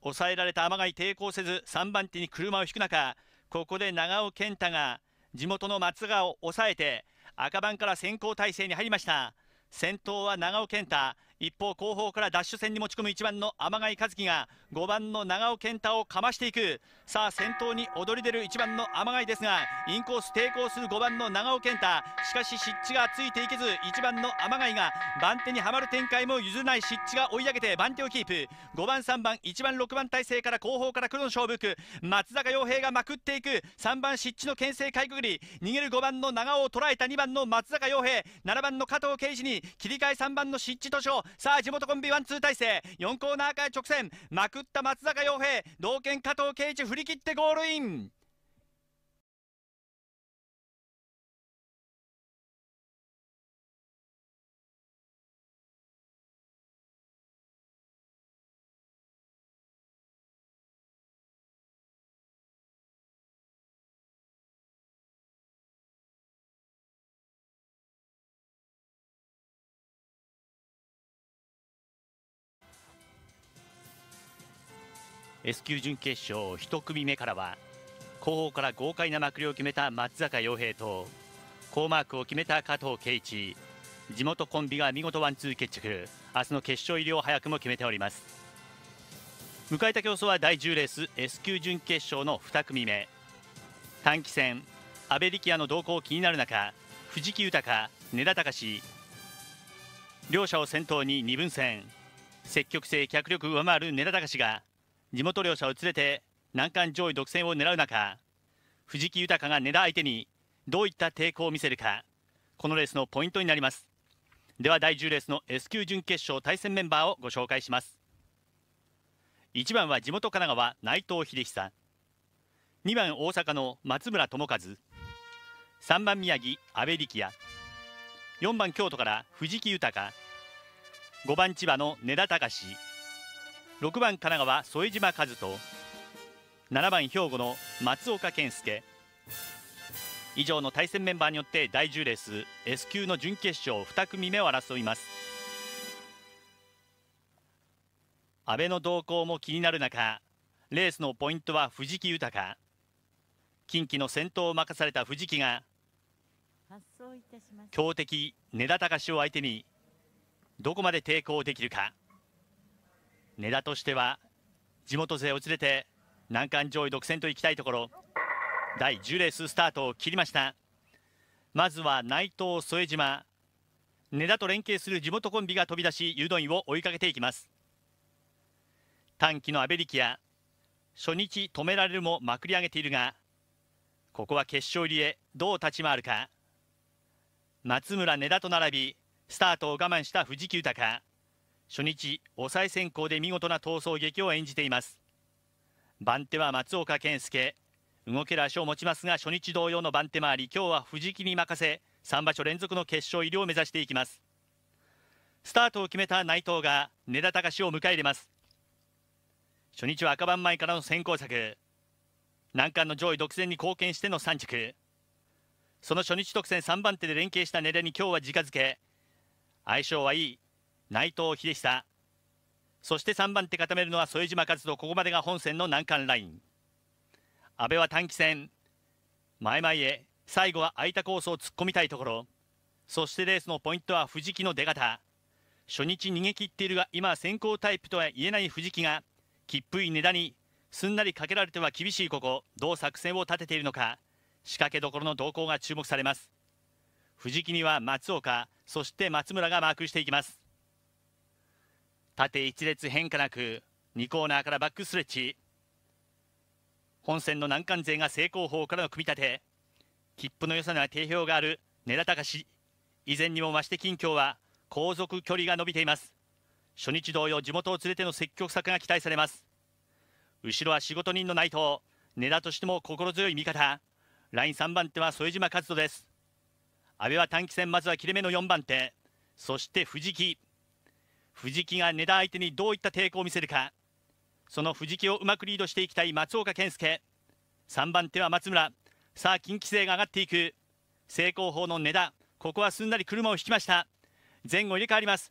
抑えられた天貝抵抗せず3番手に車を引く中ここで長尾健太が地元の松川を抑えて赤番から先行体制に入りました先頭は長尾健太一方後方からダッシュ戦に持ち込む1番の天貝和樹が5番の長尾健太をかましていくさあ先頭に躍り出る1番の天貝ですがインコース抵抗する5番の長尾健太しかし湿地がついていけず1番の天貝が番手にはまる展開も譲れない湿地が追い上げて番手をキープ5番3番1番6番体制から後方から黒の勝負区松坂洋平がまくっていく3番湿地の牽制かいくぐり逃げる5番の長尾を捉えた2番の松坂洋平7番の加藤圭司に切り替え3番の湿地図書さあ地元コンビワンツー体制4コーナーから直線まくった松坂洋平同県加藤圭一振り切ってゴールイン S 級準決勝1組目からは後方から豪快な幕僚を決めた松坂洋平と高マークを決めた加藤圭一地元コンビが見事ワンツー決着明日の決勝入りを早くも決めております迎えた競争は第10レース S 級準決勝の2組目短期戦阿部力也の動向気になる中藤木豊根田隆両者を先頭に2分戦積極性脚力上回る根田隆が地元両者を連れて難関上位独占を狙う中藤木豊が根田相手にどういった抵抗を見せるかこのレースのポイントになりますでは第10レースの S 級準決勝対戦メンバーをご紹介します1番は地元神奈川内藤秀久2番大阪の松村智和3番宮城阿部力也4番京都から藤木豊5番千葉の根田隆6番神奈川添島和人7番兵庫の松岡健介以上の対戦メンバーによって第10レース S 級の準決勝2組目を争います安倍の動向も気になる中レースのポイントは藤木豊近畿の先頭を任された藤木が強敵根田隆を相手にどこまで抵抗できるか根田としては地元勢を連れて難関上位独占といきたいところ第10レーススタートを切りましたまずは内藤副島根田と連携する地元コンビが飛び出し誘導員を追いかけていきます短期のアベリキア初日止められるもまくり上げているがここは決勝入りへどう立ち回るか松村根田と並びスタートを我慢した藤木豊初日抑えい選考で見事な逃走劇を演じています番手は松岡健介動ける足を持ちますが初日同様の番手回り今日は藤木に任せ3場所連続の決勝入りを目指していきますスタートを決めた内藤が根田隆を迎え入れます初日は赤番前からの先行策難関の上位独占に貢献しての3着その初日特選3番手で連携した根田に今日は直付け相性はいい内藤秀久そして3番手固めるのは副島和人ここまでが本戦の難関ライン阿部は短期戦前々へ最後は空いたコースを突っ込みたいところそしてレースのポイントは藤木の出方初日逃げ切っているが今先行タイプとは言えない藤木がきっぷい値段にすんなりかけられては厳しいここどう作戦を立てているのか仕掛けどころの動向が注目されます藤木には松岡そして松村がマークしていきます縦1列変化なく2コーナーからバックストレッチ本戦の難関勢が正攻法からの組み立て切符の良さには定評がある根田隆以前にも増して近況は後続距離が伸びています初日同様地元を連れての積極策が期待されます後ろは仕事人の内藤根田としても心強い味方ライン3番手は副島和人です阿部は短期戦まずは切れ目の4番手そして藤木藤木が根田相手にどういった抵抗を見せるかその藤木をうまくリードしていきたい松岡健介3番手は松村さあ近畿勢が上がっていく正攻法の根田ここはすんなり車を引きました前後入れ替わります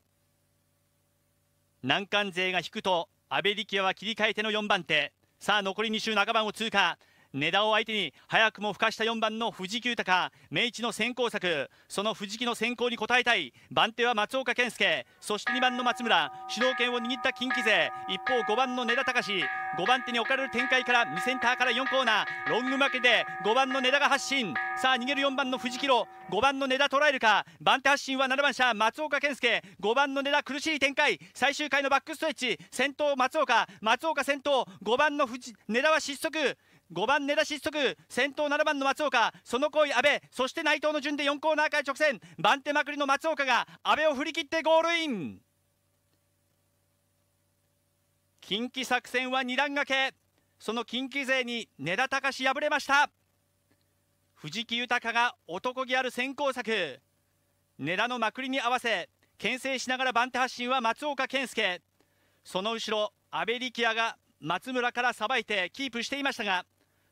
難関勢が引くと阿部力也は切り替えての4番手さあ残り2周半ばを通過根田を相手に早くも孵化した4番の藤木豊明治の先行策その藤木の先行に応えたい番手は松岡健介そして2番の松村主導権を握った近畿勢一方5番の根田隆5番手に置かれる展開から2センターから4コーナーロング負けで5番の根田が発進さあ逃げる4番の藤木朗5番の根田捉えるか番手発進は7番車松岡健介5番の根田苦しい展開最終回のバックストレッチ先頭松岡松岡先頭5番の藤根田は失速5番根田失速先頭7番の松岡その行為阿部そして内藤の順で4コーナーから直線番手まくりの松岡が阿部を振り切ってゴールイン近畿作戦は2段掛けその近畿勢に根田隆敗れました藤木豊が男気ある先行策根田のまくりに合わせ牽制しながら番手発進は松岡健介その後ろ阿部力也が松村からさばいてキープしていましたが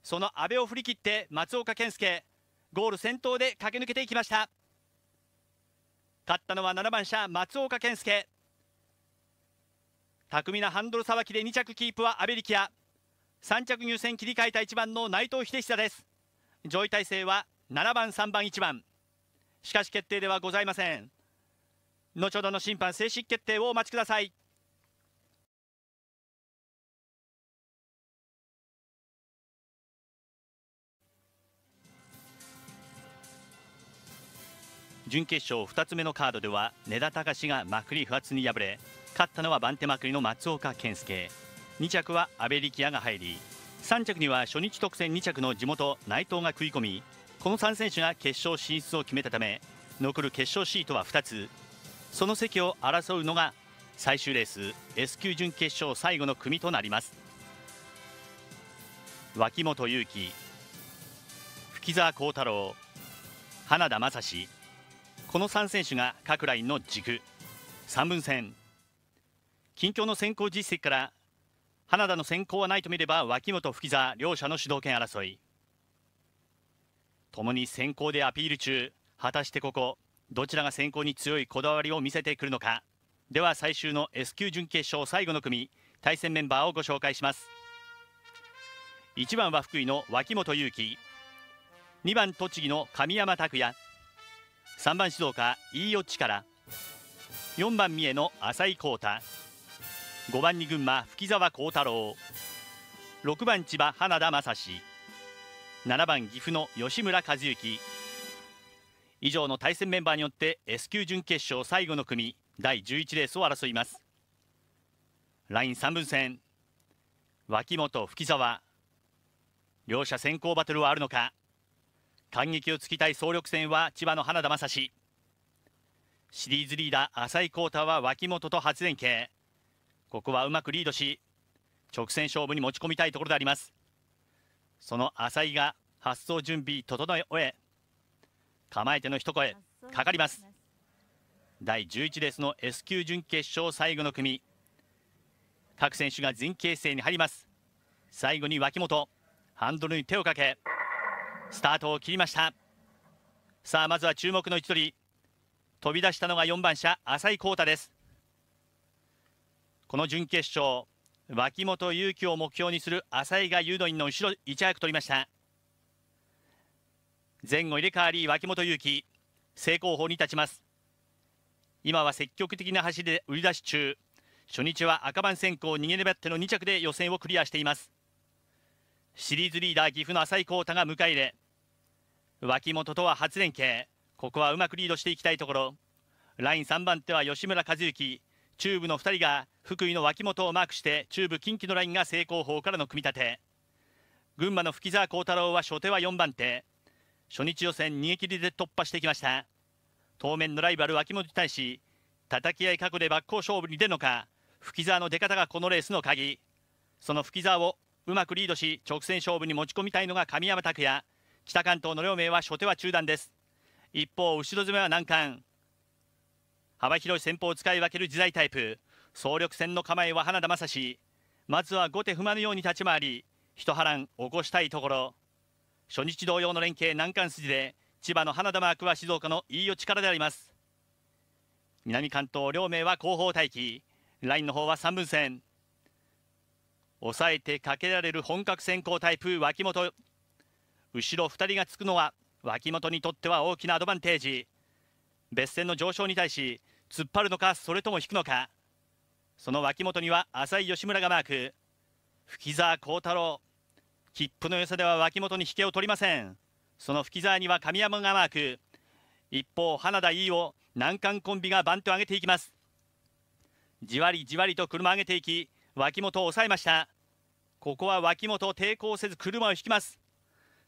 その阿部を振り切って松岡健介ゴール先頭で駆け抜けていきました勝ったのは7番車松岡健介巧みなハンドルさばきで2着キープは阿部力也3着入線切り替えた1番の内藤秀久です上位体制は7番3番1番しかし決定ではございません後ほどの審判正式決定をお待ちください準決勝2つ目のカードでは根田隆がまくり不発に敗れ勝ったのは番手まくりの松岡健介2着は阿部力也が入り3着には初日特選2着の地元内藤が食い込みこの3選手が決勝進出を決めたため残る決勝シートは2つその席を争うのが最終レース S 級準決勝最後の組となります脇本勇樹吹澤幸太郎花田正史この3選手が各ラインの軸3分戦近況の先行実績から花田の先行はないと見れば脇本吹澤両者の主導権争いともに先行でアピール中果たしてここどちらが先行に強いこだわりを見せてくるのかでは最終の S 級準決勝最後の組対戦メンバーをご紹介します1番は福井の脇本勇樹2番栃木の神山拓也3番静岡飯尾力4番三重の浅井浩太5番に群馬吹澤幸太郎6番千葉花田正史7番岐阜の吉村和幸以上の対戦メンバーによって S 級準決勝最後の組第11レースを争いますライン3分戦脇本吹澤両者先行バトルはあるのか感激をつきたい総力戦は千葉の花田正史シリーズリーダー浅井幸太は脇本と初連携ここはうまくリードし直線勝負に持ち込みたいところでありますその浅井が発送準備整え終え構えての一声かかります第11レースの S 級準決勝最後の組各選手が全形勢に入ります最後に脇本ハンドルに手をかけスタートを切りましたさあまずは注目の位置取り飛び出したのが4番車浅井浩太ですこの準決勝脇本勇気を目標にする浅井が誘導員の後ろ1ち早く取りました前後入れ替わり脇本勇気正攻法に立ちます今は積極的な走りで売り出し中初日は赤番先行逃げ粘っての2着で予選をクリアしていますシリーズリーダー岐阜の浅井浩太が迎え入れ脇本とは初連携ここはうまくリードしていきたいところライン3番手は吉村和幸中部の2人が福井の脇本をマークして中部近畿のラインが正攻法からの組み立て群馬の吹澤幸太郎は初手は4番手初日予選逃げ切りで突破してきました当面のライバル脇本に対し叩き合い過去で真っ向勝負に出るのか吹澤の出方がこのレースの鍵その吹澤をうまくリードし直線勝負に持ち込みたいのが神山拓也北関東の両名は初手は中段です一方後ろ詰めは難関幅広い戦法を使い分ける自在タイプ総力戦の構えは花田正史まずは後手不満のように立ち回り一波乱起こしたいところ初日同様の連携難関筋で千葉の花田マークは静岡のいいよ力であります南関東両名は後方待機ラインの方は3分線抑えてかけられる本格先行タイプ脇本後ろ2人がつくのは脇本にとっては大きなアドバンテージ別線の上昇に対し突っ張るのかそれとも引くのかその脇本には浅井吉村がマーク吹澤幸太郎切符の良さでは脇本に引けを取りませんその吹澤には神山がマーク一方花田飯を難関コンビがバンと上げていきますじわりじわりと車上げていき脇本を抑えましたここは脇本抵抗せず車を引きます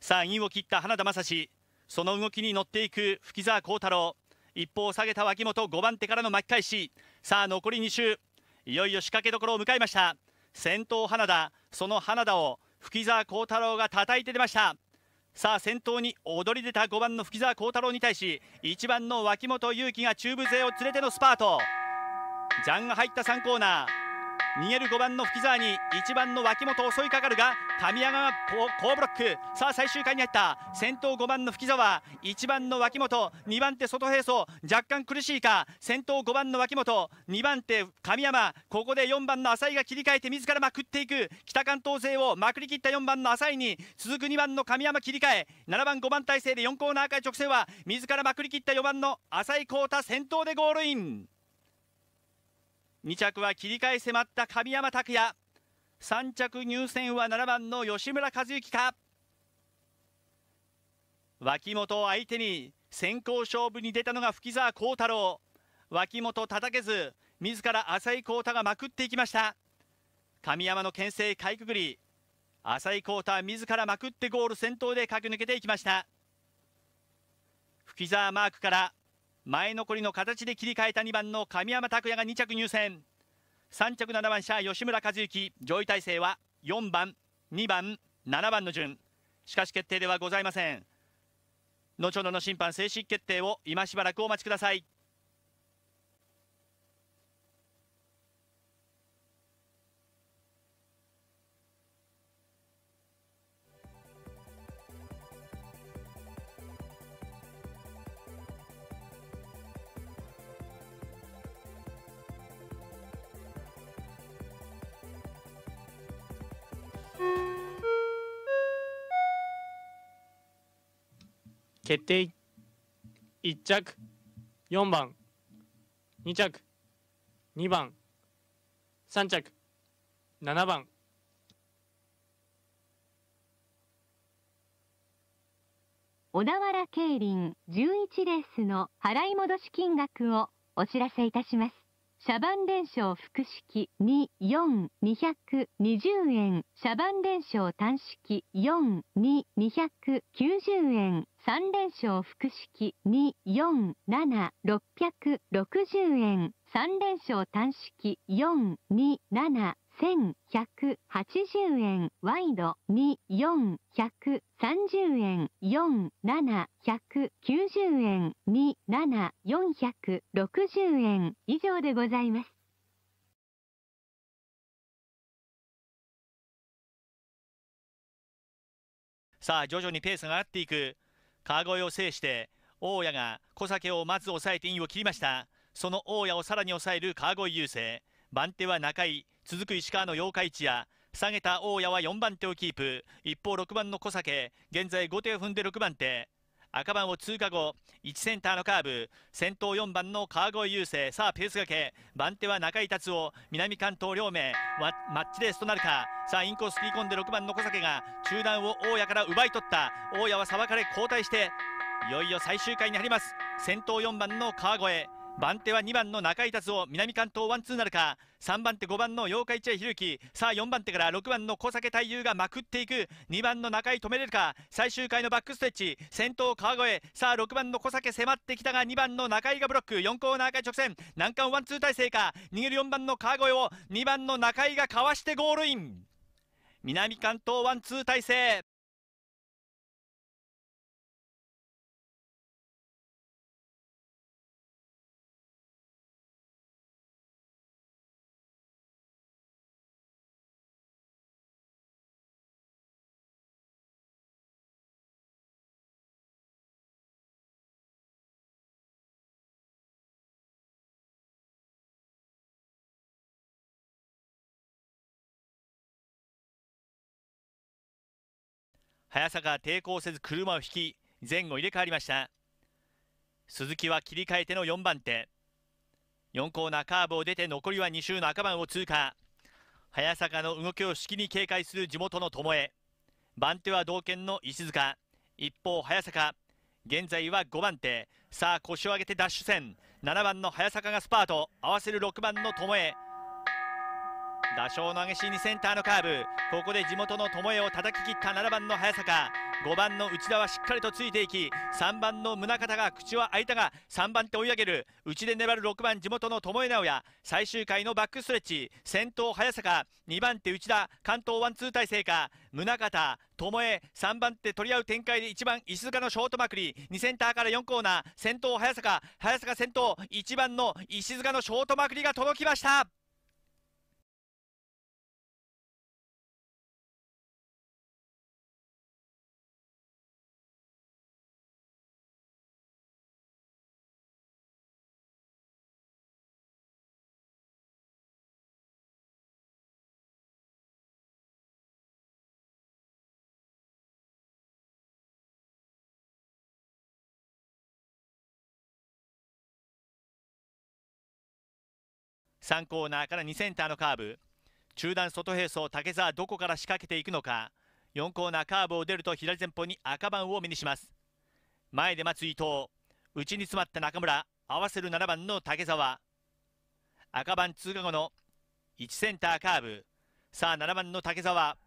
3位インを切った花田正史その動きに乗っていく吹澤幸太郎一方下げた脇本5番手からの巻き返しさあ残り2周いよいよ仕掛けどころを迎えました先頭花田その花田を吹澤幸太郎が叩いて出ましたさあ先頭に躍り出た5番の吹澤幸太郎に対し1番の脇本勇樹が中部勢を連れてのスパートジャンが入った3コーナー逃げる5番の吹沢に1番の脇本襲いかかるが神山が好ブロックさあ最終回に入った先頭5番の吹沢1番の脇本2番手外平走若干苦しいか先頭5番の脇本2番手神山ここで4番の浅井が切り替えて自らまくっていく北関東勢をまくりきった4番の浅井に続く2番の神山切り替え7番5番体制で4コーナー赤い直線は自らまくりきった4番の浅井浩太先頭でゴールイン。2着は切り替え迫った神山拓也3着入選は7番の吉村和幸か脇本を相手に先行勝負に出たのが吹澤幸太郎脇本叩けず自ら浅井幸太がまくっていきました神山の牽制かいくぐり浅井幸太自らまくってゴール先頭で駆け抜けていきました吹澤マークから前残りの形で切り替えた2番の神山拓也が2着入選3着7番車吉村和幸上位体制は4番2番7番の順しかし決定ではございません後ほどの審判正式決定を今しばらくお待ちください決定1着4番2着2番3着7番小田原競輪11レースの払い戻し金額をお知らせいたします。シャバン連勝複式24220円、シャバン連勝単式42290円、3連勝複式247660円、3連勝単式427 1180円ワイド2430円4790円27460円以上でございます。さあ徐々にペースが上がっていく川越を制して大家が小酒をまず抑えてインを切りましたその大家をさらに抑える川越優勢番手は中井続く石川の八日市や下げた大谷は4番手をキープ一方6番の小酒現在後手を踏んで6番手赤番を通過後1センターのカーブ先頭4番の川越優勢さあペースがけ番手は中井達夫南関東両名マッチレースとなるかさあインコース食い込んで6番の小酒が中段を大谷から奪い取った大谷はさばかれ交代していよいよ最終回に入ります先頭4番の川越番手は2番の中井達夫南関東ワンツーなるか3番手5番の妖怪日市谷弘之さあ4番手から6番の小酒太夫がまくっていく2番の中井止めれるか最終回のバックステッチ先頭川越さあ6番の小酒迫ってきたが2番の中井がブロック4コーナーか直線難関ワンツー体制か逃げる4番の川越を2番の中井がかわしてゴールイン南関東ワンツー体制早坂は抵抗せず車を引き前後入れ替わりました鈴木は切り替えての4番手4コーナーカーブを出て残りは2周の赤番を通過早坂の動きをしきに警戒する地元の巴番手は同県の石塚一方早坂現在は5番手さあ腰を上げてダッシュ戦7番の早坂がスパート合わせる6番の巴打賞の激しい2センターのカーブここで地元の巴を叩き切った7番の早坂5番の内田はしっかりとついていき3番の宗像が口は開いたが3番手追い上げる内で粘る6番地元の巴直哉最終回のバックストレッチ先頭早坂2番手内田関東ワンツー体制か宗像巴3番手取り合う展開で1番石塚のショートまくり2センターから4コーナー先頭早坂早坂先頭1番の石塚のショートまくりが届きました3コーナーから2センターのカーブ中段外並走竹澤どこから仕掛けていくのか4コーナーカーブを出ると左前方に赤番を目にします前で待つ伊藤内に詰まった中村合わせる7番の竹澤赤番通過後の1センターカーブさあ7番の竹澤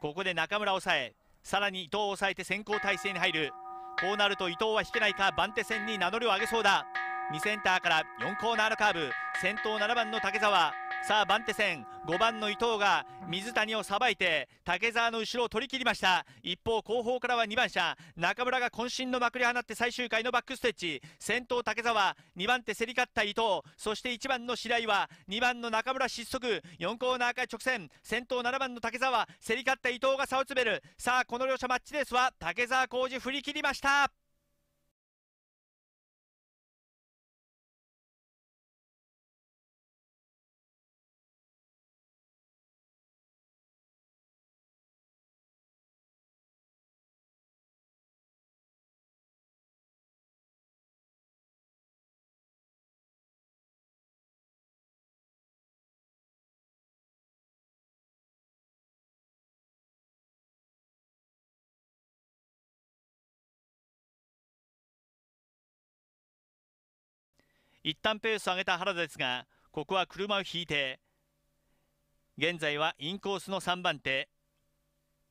ここで中村を抑えさらに伊藤を抑えて先行体制に入るこうなると伊藤は引けないか番手戦に名乗りを上げそうだ2センターから4コーナーのカーブ先頭7番の竹澤さあ番手戦5番の伊藤が水谷をさばいて竹澤の後ろを取り切りました一方後方からは2番車中村が渾身のまくり放って最終回のバックステッチ先頭竹澤2番手競り勝った伊藤そして1番の白井は2番の中村失速4コーナーから直線先頭7番の竹澤競り勝った伊藤が差を詰めるさあこの両者マッチレースは竹澤浩二振り切りました一旦ペースを上げた原田ですがここは車を引いて現在はインコースの3番手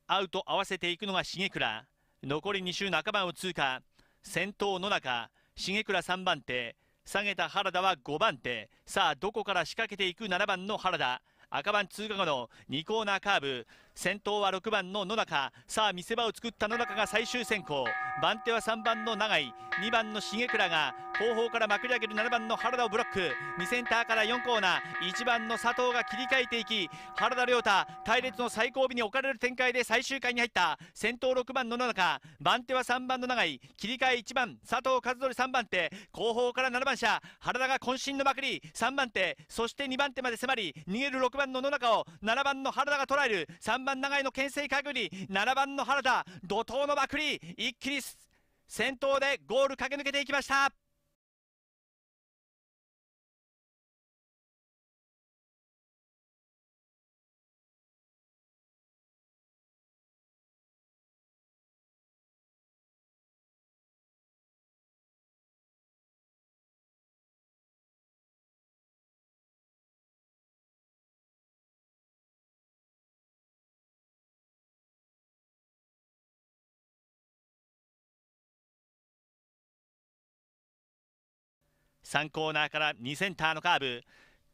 アウト合わせていくのが重倉残り2周半ばを通過先頭野中重倉3番手下げた原田は5番手さあどこから仕掛けていく7番の原田赤番通過後の2コーナーカーブ先頭は6番の野中さあ見せ場を作った野中が最終選考番手は3番の永井2番の重倉が後方からまくり上げる7番の原田をブロック2センターから4コーナー1番の佐藤が切り替えていき原田亮太隊列の最後尾に置かれる展開で最終回に入った先頭6番の野中番手は3番の永井切り替え1番佐藤和則3番手後方から7番車原田が渾身のまくり3番手そして2番手まで迫り逃げる6番の野中を7番の原田が捉える3番番長井の牽制かぐり7番の原田怒涛のまくり一気に先頭でゴール駆け抜けていきました3コーナーから2センターのカーブ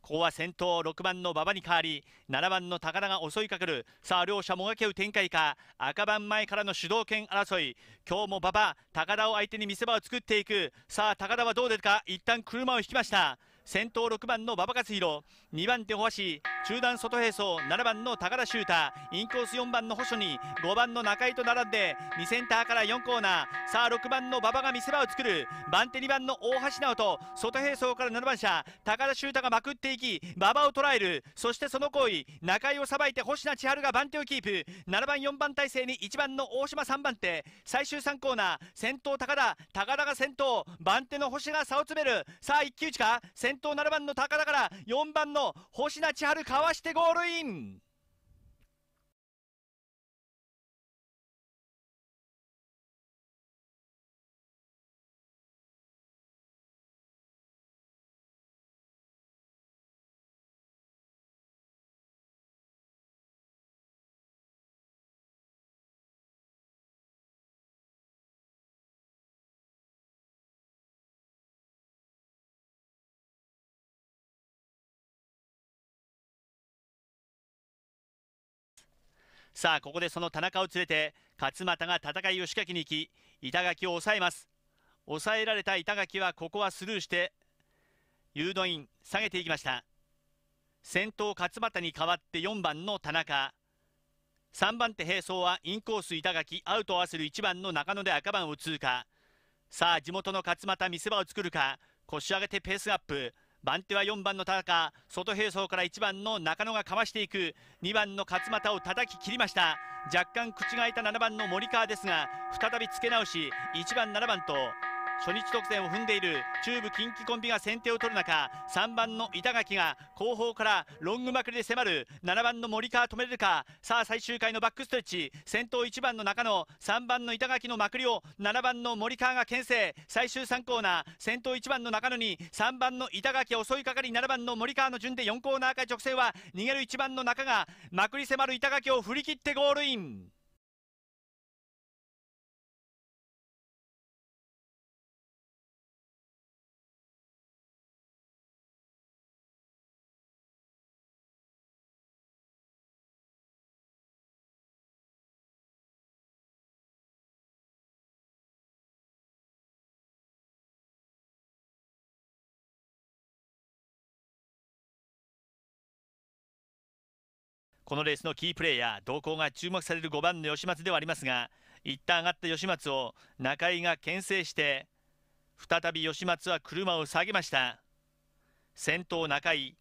ここは先頭6番の馬場に変わり7番の高田が襲いかかるさあ両者もがけう展開か赤番前からの主導権争い今日も馬場高田を相手に見せ場を作っていくさあ高田はどう出るか一旦車を引きました先頭6番の馬場克弘2番手、保橋中段外並走7番の高田修太インコース4番の保所に5番の中井と並んで2センターから4コーナーさあ6番の馬場が見せ場を作る番手2番の大橋直人外並走から7番車高田修太がまくっていき馬場を捉えるそしてその行為中井をさばいて星名千春が番手をキープ7番4番体制に1番の大島3番手最終3コーナー先頭高田高田が先頭番手の星が差を詰めるさあ一騎打ちか先先頭7番の高田から4番の星名千春かわしてゴールインさあここでその田中を連れて勝俣が戦いを仕掛けに行き板垣を抑えます抑えられた板垣はここはスルーして誘導員下げていきました先頭勝俣に代わって4番の田中3番手並走はインコース板垣アウトを合わせる1番の中野で赤番を通過さあ地元の勝俣見せ場を作るか腰上げてペースアップ番手は4番の田中外並走から1番の中野がかわしていく2番の勝俣を叩き切りました若干口が開いた7番の森川ですが再び付け直し1番7番と初日得点を踏んでいる中部近畿コンビが先手を取る中3番の板垣が後方からロングまくりで迫る7番の森川止めれるかさあ最終回のバックストレッチ先頭1番の中野3番の板垣のまくりを7番の森川が牽制最終3コーナー先頭1番の中野に3番の板垣襲いかかり7番の森川の順で4コーナーか直線は逃げる1番の中がまくり迫る板垣を振り切ってゴールイン。このレースのキープレーヤー動向が注目される5番の吉松ではありますが一旦上がった吉松を中井が牽制して再び吉松は車を下げました先頭中井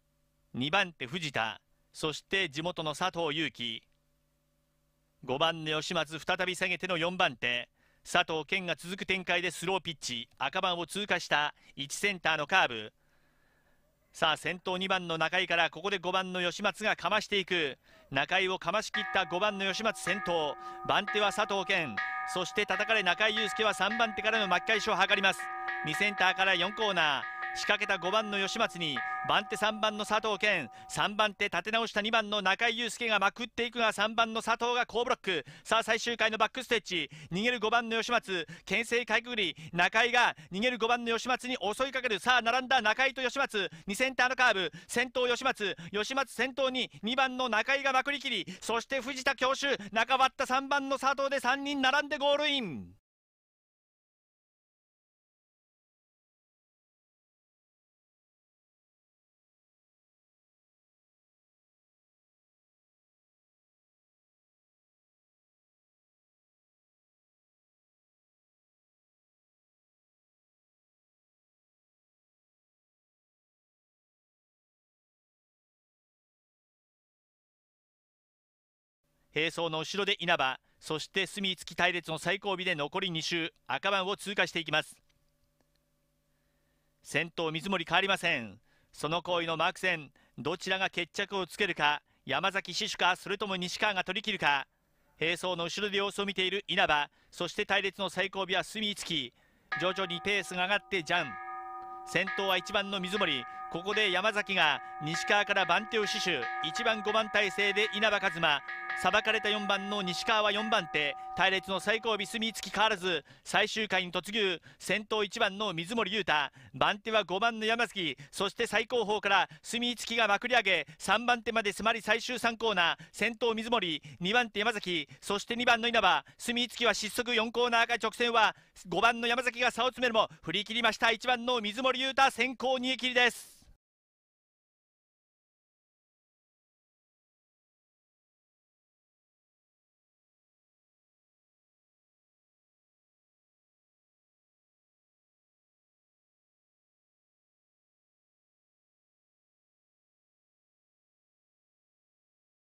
2番手藤田そして地元の佐藤悠樹5番の吉松再び下げての4番手佐藤健が続く展開でスローピッチ赤番を通過した1センターのカーブさあ先頭2番の中井からここで5番の吉松がかましていく中井をかましきった5番の吉松先頭番手は佐藤健そして叩かれ中井雄介は3番手からの巻き返しを図ります2センターから4コーナー仕掛けた5番の吉松に番手3番の佐藤健3番手立て直した2番の中井祐介がまくっていくが3番の佐藤が好ブロックさあ最終回のバックステッチ逃げる5番の吉松牽制かいくぐり中井が逃げる5番の吉松に襲いかけるさあ並んだ中井と吉松2センターのカーブ先頭吉松吉松先頭に2番の中井がまくりきりそして藤田教襲中割った3番の佐藤で3人並んでゴールイン並走の後ろで稲葉そして隅付き隊列の最後尾で残り2周赤番を通過していきます先頭水森変わりませんその行為のマーク戦どちらが決着をつけるか山崎死守かそれとも西川が取り切るか並走の後ろで様子を見ている稲葉そして隊列の最後尾は隅付き徐々にペースが上がってジャン先頭は1番の水森ここで山崎が西川から番手を死守1番5番体制で稲葉一馬裁かれた4番の西川は4番手隊列の最後尾みつき変わらず最終回に突入先頭1番の水森裕太番手は5番の山崎そして最後方からみつきがまくり上げ3番手まで迫り最終3コーナー先頭水森2番手山崎そして2番の稲葉みつきは失速4コーナーが直線は5番の山崎が差を詰めるも振り切りました1番の水森裕太先行逃げ切りです